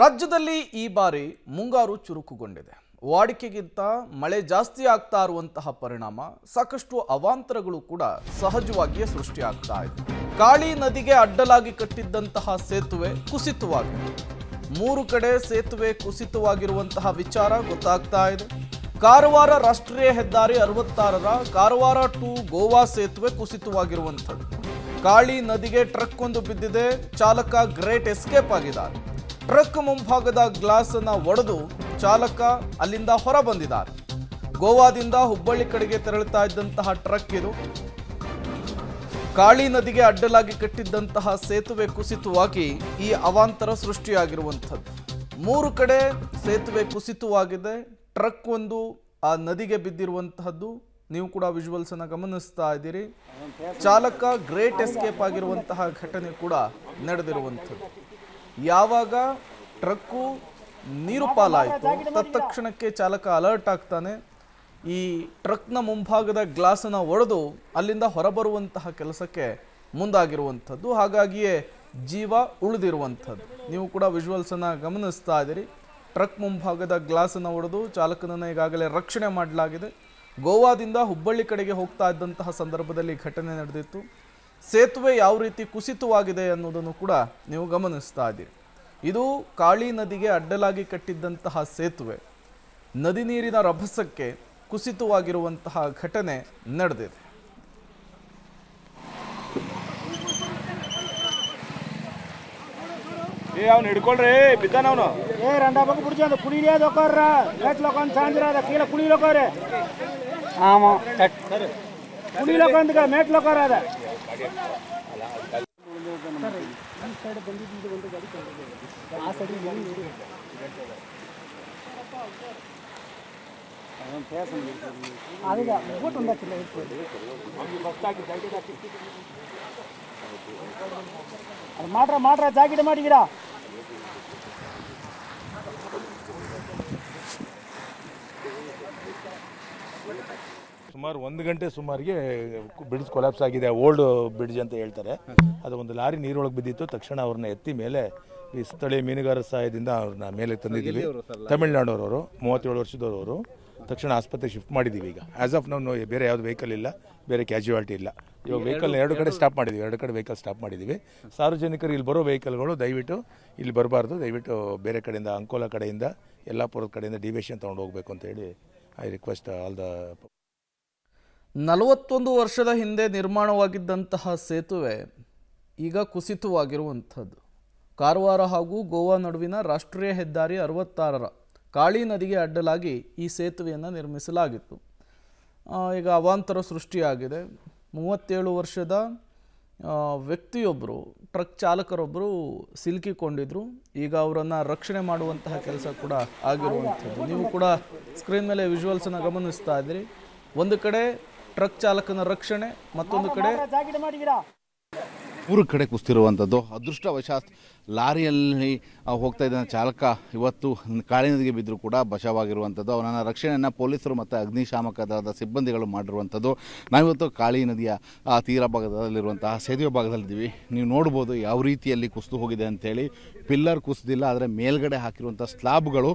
ರಾಜ್ಯದಲ್ಲಿ ಈ ಬಾರಿ ಮುಂಗಾರು ಚುರುಕುಗೊಂಡಿದೆ ವಾಡಿಕೆಗಿಂತ ಮಳೆ ಜಾಸ್ತಿ ಆಗ್ತಾ ಇರುವಂತಹ ಪರಿಣಾಮ ಸಾಕಷ್ಟು ಅವಾಂತರಗಳು ಕೂಡ ಸಹಜವಾಗಿಯೇ ಸೃಷ್ಟಿಯಾಗ್ತಾ ಇದೆ ಕಾಳಿ ನದಿಗೆ ಅಡ್ಡಲಾಗಿ ಕಟ್ಟಿದ್ದಂತಹ ಸೇತುವೆ ಕುಸಿತವಾಗಿದೆ ಮೂರು ಕಡೆ ಸೇತುವೆ ಕುಸಿತವಾಗಿರುವಂತಹ ವಿಚಾರ ಗೊತ್ತಾಗ್ತಾ ಇದೆ ಕಾರವಾರ ರಾಷ್ಟ್ರೀಯ ಹೆದ್ದಾರಿ ಅರವತ್ತಾರರ ಕಾರವಾರ ಟು ಗೋವಾ ಸೇತುವೆ ಕುಸಿತವಾಗಿರುವಂಥದ್ದು ಕಾಳಿ ನದಿಗೆ ಟ್ರಕ್ ಒಂದು ಬಿದ್ದಿದೆ ಚಾಲಕ ಗ್ರೇಟ್ ಎಸ್ಕೇಪ್ ಆಗಿದ್ದಾರೆ ಟ್ರಕ್ ಮುಂಭಾಗದ ಗ್ಲಾಸ್ ಅನ್ನ ಒಡೆದು ಚಾಲಕ ಅಲ್ಲಿಂದ ಹೊರ ಬಂದಿದ್ದಾರೆ ಗೋವಾದಿಂದ ಹುಬ್ಬಳ್ಳಿ ಕಡೆಗೆ ತೆರಳುತ್ತಾ ಇದ್ದಂತಹ ಟ್ರಕ್ ಇದು ಕಾಳಿ ನದಿಗೆ ಅಡ್ಡಲಾಗಿ ಕಟ್ಟಿದ್ದಂತಹ ಸೇತುವೆ ಕುಸಿತವಾಗಿ ಈ ಅವಾಂತರ ಸೃಷ್ಟಿಯಾಗಿರುವಂಥದ್ದು ಮೂರು ಕಡೆ ಸೇತುವೆ ಕುಸಿತವಾಗಿದೆ ಟ್ರಕ್ ಒಂದು ಆ ನದಿಗೆ ಬಿದ್ದಿರುವಂತಹದ್ದು ನೀವು ಕೂಡ ವಿಜುವಲ್ಸ್ ಅನ್ನ ಗಮನಿಸ್ತಾ ಇದ್ದೀರಿ ಚಾಲಕ ಗ್ರೇಟ್ ಎಸ್ಕೇಪ್ ಆಗಿರುವಂತಹ ಘಟನೆ ಕೂಡ ನಡೆದಿರುವಂಥದ್ದು ಯಾವಾಗ ಟ್ರಕ್ಕು ನೀರು ಪಾಲಾಯಿತು ತತ್ಕ್ಷಣಕ್ಕೆ ಚಾಲಕ ಅಲರ್ಟ್ ಆಗ್ತಾನೆ ಈ ಟ್ರಕ್ನ ಮುಂಭಾಗದ ಗ್ಲಾಸನ್ನು ಒಡೆದು ಅಲ್ಲಿಂದ ಹೊರಬರುವಂತಹ ಕೆಲಸಕ್ಕೆ ಮುಂದಾಗಿರುವಂಥದ್ದು ಹಾಗಾಗಿಯೇ ಜೀವ ಉಳಿದಿರುವಂಥದ್ದು ನೀವು ಕೂಡ ವಿಜುವಲ್ಸನ್ನು ಗಮನಿಸ್ತಾ ಇದ್ದೀರಿ ಟ್ರಕ್ ಮುಂಭಾಗದ ಗ್ಲಾಸನ್ನು ಒಡೆದು ಚಾಲಕನನ್ನು ಈಗಾಗಲೇ ರಕ್ಷಣೆ ಮಾಡಲಾಗಿದೆ ಗೋವಾದಿಂದ ಹುಬ್ಬಳ್ಳಿ ಕಡೆಗೆ ಹೋಗ್ತಾ ಇದ್ದಂತಹ ಸಂದರ್ಭದಲ್ಲಿ ಘಟನೆ ನಡೆದಿತ್ತು ಸೇತುವೆ ಯಾವ ರೀತಿ ಕುಸಿತವಾಗಿದೆ ಅನ್ನೋದನ್ನು ಕೂಡ ನೀವು ಗಮನಿಸ್ತಾ ಇದ್ದೀರಿ ಇದು ಕಾಳಿ ನದಿಗೆ ಅಡ್ಡಲಾಗಿ ಕಟ್ಟಿದ್ದಂತಹ ಸೇತುವೆ ನದಿ ನೀರಿನ ರಭಸಕ್ಕೆ ಕುಸಿತವಾಗಿರುವಂತಹ ಘಟನೆ ನಡೆದಿದೆ ಏ ಅವ್ನು ಹಿಡ್ಕೊಳ್ರಿ ಬಿದ್ದಾನ ಅವನು ಏ ರಂಡ ಬಗ್ಗೆ ಬಿಡ್ಸಿ ಅದು ಕುಡಿಲೇ ದೊಕ್ಕೋರ ರೇಟ್ ಲೊಕೊಂದು ಸಾಂದ್ರ ಅದ ಕೀಲ ಕುಡಿ ಲೊಕೋರೆ ಆಮ ಕುಡಿ ಅದ மாட்டுற மாட்டுற ஜாக்கெட்டு மாட்டிக்கிறா ಸುಮಾರು ಒಂದು ಗಂಟೆ ಸುಮಾರಿಗೆ ಬ್ರಿಡ್ಜ್ ಕೊಲಾಪ್ಸ್ ಆಗಿದೆ ಓಲ್ಡ್ ಬ್ರಿಡ್ಜ್ ಅಂತ ಹೇಳ್ತಾರೆ ಅದು ಒಂದು ಲಾರಿ ನೀರೊಳಗೆ ಬಿದ್ದಿತ್ತು ತಕ್ಷಣ ಅವ್ರನ್ನ ಎತ್ತಿ ಮೇಲೆ ಈ ಸ್ಥಳೀಯ ಮೀನುಗಾರರ ಸಹಾಯದಿಂದ ಅವ್ರನ್ನ ಮೇಲೆ ತಂದಿದ್ದೀವಿ ತಮಿಳ್ನಾಡೋರವರು ಮೂವತ್ತೇಳು ವರ್ಷದವರು ತಕ್ಷಣ ಆಸ್ಪತ್ರೆ ಶಿಫ್ಟ್ ಮಾಡಿದ್ದೀವಿ ಈಗ ಆಸ್ ಆಫ್ ನಾವು ಬೇರೆ ಯಾವುದು ವೆಹಿಕಲ್ ಇಲ್ಲ ಬೇರೆ ಕ್ಯಾಶುಯಾಲಿಟಿ ಇಲ್ಲ ಇವಾಗ ವೆಹಿಕಲ್ ಎರಡು ಕಡೆ ಸ್ಟಾಪ್ ಮಾಡಿದ್ದೀವಿ ಎರಡು ಕಡೆ ವೆಹಿಕಲ್ ಸ್ಟಾಪ್ ಮಾಡಿದ್ದೀವಿ ಸಾರ್ವಜನಿಕರು ಇಲ್ಲಿ ಬರೋ ವೆಹಿಕಲ್ಗಳು ದಯವಿಟ್ಟು ಇಲ್ಲಿ ಬರಬಾರ್ದು ದಯವಿಟ್ಟು ಬೇರೆ ಕಡೆಯಿಂದ ಅಂಕೋಲ ಕಡೆಯಿಂದ ಯಲ್ಲಾಪುರದ ಕಡೆಯಿಂದ ಡಿವೇಷನ್ ತೊಗೊಂಡು ಹೋಗಬೇಕು ಅಂತ ಹೇಳಿ ಐ ರಿಕ್ವೆಸ್ಟ್ ಆಲ್ ದ ನಲವತ್ತೊಂದು ವರ್ಷದ ಹಿಂದೆ ನಿರ್ಮಾಣವಾಗಿದ್ದಂತಹ ಸೇತುವೆ ಈಗ ಕುಸಿತವಾಗಿರುವಂಥದ್ದು ಕಾರವಾರ ಹಾಗೂ ಗೋವಾ ನಡುವಿನ ರಾಷ್ಟ್ರೀಯ ಹೆದ್ದಾರಿ ಅರವತ್ತಾರರ ಕಾಳಿ ನದಿಗೆ ಅಡ್ಡಲಾಗಿ ಈ ಸೇತುವೆಯನ್ನು ನಿರ್ಮಿಸಲಾಗಿತ್ತು ಈಗ ಅವಾಂತರ ಸೃಷ್ಟಿಯಾಗಿದೆ ಮೂವತ್ತೇಳು ವರ್ಷದ ವ್ಯಕ್ತಿಯೊಬ್ಬರು ಟ್ರಕ್ ಚಾಲಕರೊಬ್ಬರು ಸಿಲುಕಿಕೊಂಡಿದ್ದರು ಈಗ ಅವರನ್ನು ರಕ್ಷಣೆ ಮಾಡುವಂತಹ ಕೆಲಸ ಕೂಡ ಆಗಿರುವಂಥದ್ದು ನೀವು ಕೂಡ ಸ್ಕ್ರೀನ್ ಮೇಲೆ ವಿಜುವಲ್ಸನ್ನು ಗಮನಿಸ್ತಾ ಇದ್ದೀರಿ ಒಂದು ಕಡೆ ಟ್ರಕ್ ಚಾಲಕನ ರಕ್ಷಣೆ ಮತ್ತೊಂದು ಕಡೆ ಪೂರ್ವ ಕಡೆ ಕುಸ್ತಿರುವಂಥದ್ದು ಅದೃಷ್ಟವಶಾತ್ ಲಾರಿಯಲ್ಲಿ ಹೋಗ್ತಾ ಇದ್ದ ಚಾಲಕ ಇವತ್ತು ಕಾಳಿ ನದಿಗೆ ಬಿದ್ದರೂ ಕೂಡ ಬಚಾವಾಗಿರುವಂಥದ್ದು ಅವನನ್ನು ರಕ್ಷಣೆಯನ್ನು ಪೊಲೀಸರು ಮತ್ತು ಅಗ್ನಿಶಾಮಕ ದಳದ ಸಿಬ್ಬಂದಿಗಳು ಮಾಡಿರುವಂಥದ್ದು ನಾವಿವತ್ತು ಕಾಳಿ ನದಿಯ ಆ ತೀರ ಭಾಗದಲ್ಲಿರುವಂತಹ ಸೇತುವೆ ಭಾಗದಲ್ಲಿದ್ದೀವಿ ನೀವು ನೋಡ್ಬೋದು ಯಾವ ರೀತಿಯಲ್ಲಿ ಕುಸಿದು ಹೋಗಿದೆ ಅಂತೇಳಿ ಪಿಲ್ಲರ್ ಕುಸಿದಿಲ್ಲ ಆದರೆ ಮೇಲ್ಗಡೆ ಹಾಕಿರುವಂಥ ಸ್ಲಾಬ್ಗಳು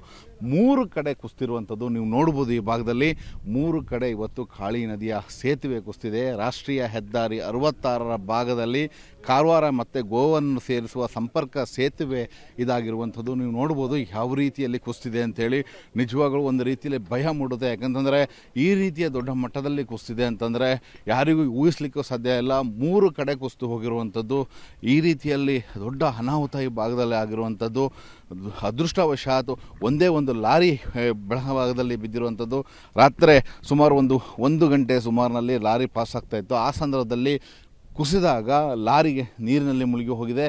ಮೂರು ಕಡೆ ಕುಸ್ತಿರುವಂಥದ್ದು ನೀವು ನೋಡ್ಬೋದು ಈ ಭಾಗದಲ್ಲಿ ಮೂರು ಕಡೆ ಇವತ್ತು ಕಾಳಿ ನದಿಯ ಸೇತುವೆ ಕುಸ್ತಿದೆ ರಾಷ್ಟ್ರೀಯ ಹೆದ್ದಾರಿ ಅರವತ್ತಾರರ ಭಾಗದಲ್ಲಿ ಕಾರವಾರ ಮತ್ತು ಗೋವನ್ನು ಸೇರಿಸುವ ಸಂಪರ್ಕ ಸೇತುವೆ ಇದಾಗಿರುವಂಥದ್ದು ನೀವು ನೋಡ್ಬೋದು ಯಾವ ರೀತಿಯಲ್ಲಿ ಕುಸ್ತಿದೆ ಅಂತೇಳಿ ನಿಜವಾಗಲೂ ಒಂದು ರೀತಿಯಲ್ಲಿ ಭಯ ಮೂಡುತ್ತೆ ಯಾಕಂತಂದರೆ ಈ ರೀತಿಯ ದೊಡ್ಡ ಮಟ್ಟದಲ್ಲಿ ಕುಸ್ತಿದೆ ಅಂತಂದರೆ ಯಾರಿಗೂ ಊಹಿಸ್ಲಿಕ್ಕೂ ಸಾಧ್ಯ ಇಲ್ಲ ಮೂರು ಕಡೆ ಕುಸ್ತು ಹೋಗಿರುವಂಥದ್ದು ಈ ರೀತಿಯಲ್ಲಿ ದೊಡ್ಡ ಅನಾಹುತ ಈ ಭಾಗದಲ್ಲಿ ಆಗಿರುವಂಥದ್ದು ಅದೃಷ್ಟವಶಾತ್ ಒಂದೇ ಒಂದು ಲಾರಿ ಬೆಳಭಾಗದಲ್ಲಿ ಬಿದ್ದಿರುವಂಥದ್ದು ರಾತ್ರಿ ಸುಮಾರು ಒಂದು ಒಂದು ಗಂಟೆ ಸುಮಾರಿನಲ್ಲಿ ಲಾರಿ ಪಾಸ್ ಇತ್ತು ಆ ಸಂದರ್ಭದಲ್ಲಿ ಕುಸಿದಾಗ ಲಾರಿಗೆ ನೀರಿನಲ್ಲಿ ಮುಳುಗಿ ಹೋಗಿದೆ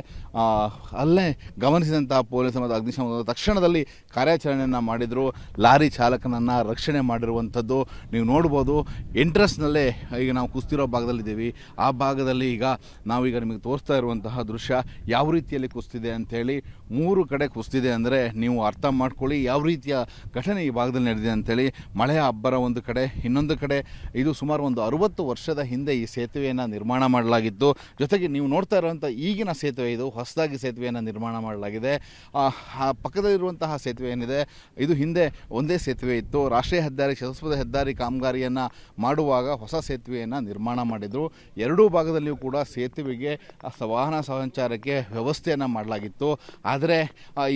ಅಲ್ಲೇ ಗಮನಿಸಿದಂತಹ ಪೊಲೀಸ್ ಮತ್ತು ಅಗ್ನಿಶಾಮಕ ತಕ್ಷಣದಲ್ಲಿ ಕಾರ್ಯಾಚರಣೆಯನ್ನು ಮಾಡಿದರು ಲಾರಿ ಚಾಲಕನನ್ನು ರಕ್ಷಣೆ ಮಾಡಿರುವಂಥದ್ದು ನೀವು ನೋಡ್ಬೋದು ಎಂಟ್ರೆಸ್ನಲ್ಲೇ ಈಗ ನಾವು ಕುಸ್ತಿರೋ ಭಾಗದಲ್ಲಿದ್ದೀವಿ ಆ ಭಾಗದಲ್ಲಿ ಈಗ ನಾವೀಗ ನಿಮಗೆ ತೋರಿಸ್ತಾ ಇರುವಂತಹ ದೃಶ್ಯ ಯಾವ ರೀತಿಯಲ್ಲಿ ಕುಸ್ತಿದೆ ಅಂಥೇಳಿ ಮೂರು ಕಡೆ ಕುಸಿದಿದೆ ಅಂದರೆ ನೀವು ಅರ್ಥ ಮಾಡ್ಕೊಳ್ಳಿ ಯಾವ ರೀತಿಯ ಘಟನೆ ಈ ಭಾಗದಲ್ಲಿ ನಡೆದಿದೆ ಅಂತೇಳಿ ಮಳೆಯ ಅಬ್ಬರ ಒಂದು ಕಡೆ ಇನ್ನೊಂದು ಕಡೆ ಇದು ಸುಮಾರು ಒಂದು ಅರುವತ್ತು ವರ್ಷದ ಹಿಂದೆ ಈ ಸೇತುವೆಯನ್ನು ನಿರ್ಮಾಣ ಮಾಡಲಾಗಿತ್ತು ಜೊತೆಗೆ ನೀವು ನೋಡ್ತಾ ಇರುವಂಥ ಈಗಿನ ಸೇತುವೆ ಇದು ಹೊಸದಾಗಿ ಸೇತುವೆಯನ್ನು ನಿರ್ಮಾಣ ಮಾಡಲಾಗಿದೆ ಪಕ್ಕದಲ್ಲಿರುವಂತಹ ಸೇತುವೆ ಏನಿದೆ ಇದು ಹಿಂದೆ ಒಂದೇ ಸೇತುವೆ ಇತ್ತು ರಾಷ್ಟ್ರೀಯ ಹೆದ್ದಾರಿ ಚತುಷ್ಪಥ ಹೆದ್ದಾರಿ ಕಾಮಗಾರಿಯನ್ನು ಮಾಡುವಾಗ ಹೊಸ ಸೇತುವೆಯನ್ನು ನಿರ್ಮಾಣ ಮಾಡಿದರು ಎರಡೂ ಭಾಗದಲ್ಲಿಯೂ ಕೂಡ ಸೇತುವೆಗೆ ವಾಹನ ಸಂಚಾರಕ್ಕೆ ವ್ಯವಸ್ಥೆಯನ್ನು ಮಾಡಲಾಗಿತ್ತು ಆದರೆ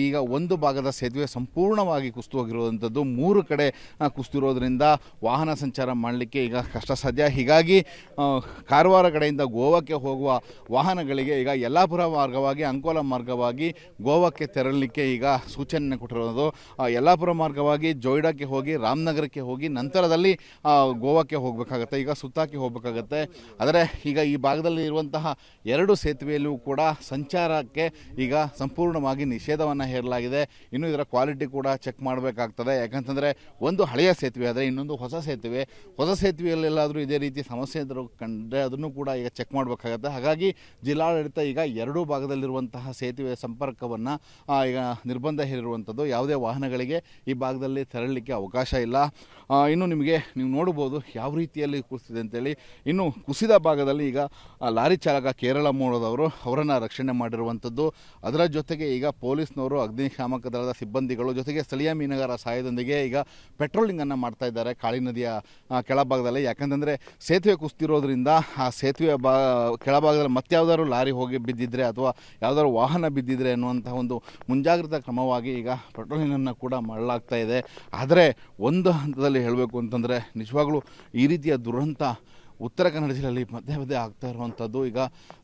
ಈಗ ಒಂದು ಭಾಗದ ಸೇತುವೆ ಸಂಪೂರ್ಣವಾಗಿ ಕುಸ್ತು ಹೋಗಿರುವಂಥದ್ದು ಮೂರು ಕಡೆ ಕುಸ್ತಿರೋದ್ರಿಂದ ವಾಹನ ಸಂಚಾರ ಮಾಡಲಿಕ್ಕೆ ಈಗ ಕಷ್ಟ ಸಾಧ್ಯ ಹೀಗಾಗಿ ಕಾರವಾರ ಕಡೆಯಿಂದ ಗೋವಾಕ್ಕೆ ಹೋಗುವ ವಾಹನಗಳಿಗೆ ಈಗ ಯಲ್ಲಾಪುರ ಮಾರ್ಗವಾಗಿ ಅಂಕೋಲ ಮಾರ್ಗವಾಗಿ ಗೋವಾಕ್ಕೆ ತೆರಳಲಿಕ್ಕೆ ಈಗ ಸೂಚನೆ ಕೊಟ್ಟಿರೋದು ಯಲ್ಲಾಪುರ ಮಾರ್ಗವಾಗಿ ಜೋಯ್ಡಾಕ್ಕೆ ಹೋಗಿ ರಾಮನಗರಕ್ಕೆ ಹೋಗಿ ನಂತರದಲ್ಲಿ ಗೋವಾಕ್ಕೆ ಹೋಗಬೇಕಾಗತ್ತೆ ಈಗ ಸುತ್ತಾಕಿ ಹೋಗಬೇಕಾಗತ್ತೆ ಆದರೆ ಈಗ ಈ ಭಾಗದಲ್ಲಿ ಇರುವಂತಹ ಎರಡು ಸೇತುವೆಯಲ್ಲೂ ಕೂಡ ಸಂಚಾರಕ್ಕೆ ಈಗ ಸಂಪೂರ್ಣವಾಗಿ ಸಂಪೂರ್ಣವಾಗಿ ನಿಷೇಧವನ್ನು ಹೇರಲಾಗಿದೆ ಇನ್ನು ಇದರ ಕ್ವಾಲಿಟಿ ಕೂಡ ಚೆಕ್ ಮಾಡಬೇಕಾಗ್ತದೆ ಯಾಕಂತಂದರೆ ಒಂದು ಹಳೆಯ ಸೇತುವೆ ಆದರೆ ಇನ್ನೊಂದು ಹೊಸ ಸೇತುವೆ ಹೊಸ ಸೇತುವೆಯಲ್ಲೆಲ್ಲಾದರೂ ಇದೇ ರೀತಿ ಸಮಸ್ಯೆ ಇದ್ದರೂ ಕಂಡ್ರೆ ಅದನ್ನು ಕೂಡ ಈಗ ಚೆಕ್ ಮಾಡಬೇಕಾಗತ್ತೆ ಹಾಗಾಗಿ ಜಿಲ್ಲಾಡಳಿತ ಈಗ ಎರಡೂ ಭಾಗದಲ್ಲಿರುವಂತಹ ಸೇತುವೆ ಸಂಪರ್ಕವನ್ನು ಈಗ ನಿರ್ಬಂಧ ಹೇರಿರುವಂಥದ್ದು ಯಾವುದೇ ವಾಹನಗಳಿಗೆ ಈ ಭಾಗದಲ್ಲಿ ತೆರಳಲಿಕ್ಕೆ ಅವಕಾಶ ಇಲ್ಲ ಇನ್ನು ನಿಮಗೆ ನೀವು ನೋಡ್ಬೋದು ಯಾವ ರೀತಿಯಲ್ಲಿ ಕುಸಿದೆ ಅಂತೇಳಿ ಇನ್ನು ಕುಸಿದ ಭಾಗದಲ್ಲಿ ಈಗ ಲಾರಿ ಚಾಲಕ ಕೇರಳ ಮೂಲದವರು ಅವರನ್ನು ರಕ್ಷಣೆ ಮಾಡಿರುವಂಥದ್ದು ಅದರ ಜೊತೆಗೆ ಈಗ ಈಗ ಪೊಲೀಸ್ನವರು ಅಗ್ನಿಶಾಮಕ ದಳದ ಸಿಬ್ಬಂದಿಗಳು ಜೊತೆಗೆ ಸ್ಥಳೀಯ ಮೀನುಗಾರ ಸಹಾಯದೊಂದಿಗೆ ಈಗ ಪೆಟ್ರೋಲಿಂಗನ್ನು ಮಾಡ್ತಾ ಇದ್ದಾರೆ ಕಾಳಿ ನದಿಯ ಕೆಳಭಾಗದಲ್ಲಿ ಯಾಕಂತಂದರೆ ಸೇತುವೆ ಕುಸ್ತಿರೋದ್ರಿಂದ ಆ ಸೇತುವೆ ಬಾ ಕೆಳಭಾಗದಲ್ಲಿ ಮತ್ತಾವುದಾದ್ರು ಲಾರಿ ಹೋಗಿ ಬಿದ್ದಿದ್ರೆ ಅಥವಾ ಯಾವುದಾದ್ರು ವಾಹನ ಬಿದ್ದಿದ್ರೆ ಅನ್ನುವಂಥ ಒಂದು ಮುಂಜಾಗ್ರತಾ ಕ್ರಮವಾಗಿ ಈಗ ಪೆಟ್ರೋಲಿಂಗನ್ನು ಕೂಡ ಮಾಡಲಾಗ್ತಾ ಇದೆ ಆದರೆ ಒಂದು ಹಂತದಲ್ಲಿ ಹೇಳಬೇಕು ಅಂತಂದರೆ ನಿಜವಾಗ್ಲೂ ಈ ರೀತಿಯ ದುರಂತ ಉತ್ತರ ಕನ್ನಡ ಜಿಲ್ಲೆಯಲ್ಲಿ ಮಧ್ಯೆ ಮಧ್ಯೆ ಆಗ್ತಾ ಇರುವಂಥದ್ದು ಈಗ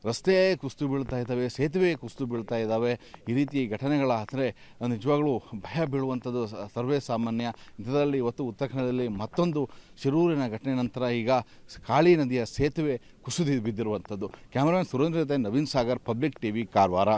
ರಸ್ತೆ ಕುಸ್ತು ಬೀಳ್ತಾ ಇದ್ದಾವೆ ಸೇತುವೆ ಕುಸ್ತು ಬೀಳ್ತಾ ಇದ್ದಾವೆ ಈ ರೀತಿ ಘಟನೆಗಳಾದರೆ ನಿಜವಾಗ್ಲೂ ಭಯ ಬೀಳುವಂಥದ್ದು ಸರ್ವೇ ಸಾಮಾನ್ಯ ಇದರಲ್ಲಿ ಇವತ್ತು ಉತ್ತರ ಕನ್ನಡದಲ್ಲಿ ಮತ್ತೊಂದು ಶಿರೂರಿನ ಘಟನೆ ನಂತರ ಈಗ ಕಾಳಿ ನದಿಯ ಸೇತುವೆ ಕುಸಿದು ಬಿದ್ದಿರುವಂಥದ್ದು cameraman Surendra Naveen Sagar public T V Karwar